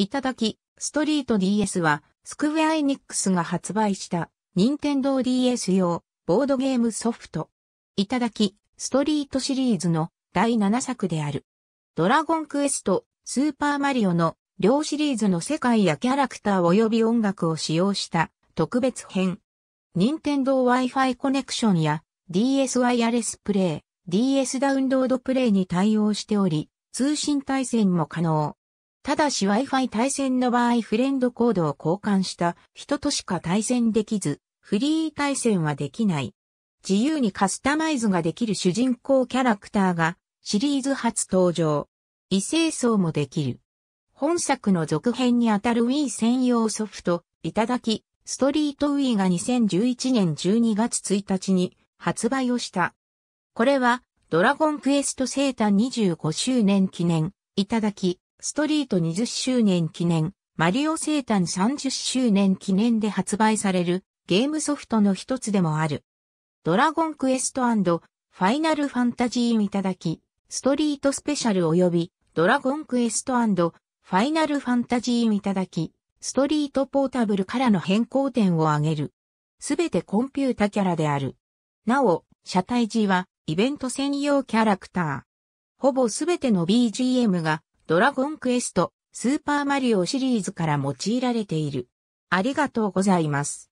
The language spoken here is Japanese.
いただき、ストリート DS は、スクウェアエニックスが発売した、任天堂 DS 用、ボードゲームソフト。いただき、ストリートシリーズの第7作である。ドラゴンクエスト、スーパーマリオの両シリーズの世界やキャラクター及び音楽を使用した特別編。任天堂 Wi-Fi コネクションや DS ワイヤレスプレイ、DS ダウンロードプレイに対応しており、通信対戦も可能。ただし Wi-Fi 対戦の場合フレンドコードを交換した人としか対戦できず、フリー対戦はできない。自由にカスタマイズができる主人公キャラクターがシリーズ初登場。異性層もできる。本作の続編にあたる Wii 専用ソフト、いただき、ストリート Wii が2011年12月1日に発売をした。これは、ドラゴンクエスト生誕25周年記念、いただき、ストリート20周年記念、マリオ生誕30周年記念で発売されるゲームソフトの一つでもある。ドラゴンクエストファイナルファンタジーいただき、ストリートスペシャル及びドラゴンクエストファイナルファンタジーいただき、ストリートポータブルからの変更点を挙げる。すべてコンピュータキャラである。なお、車体時はイベント専用キャラクター。ほぼすべての BGM がドラゴンクエスト、スーパーマリオシリーズから用いられている。ありがとうございます。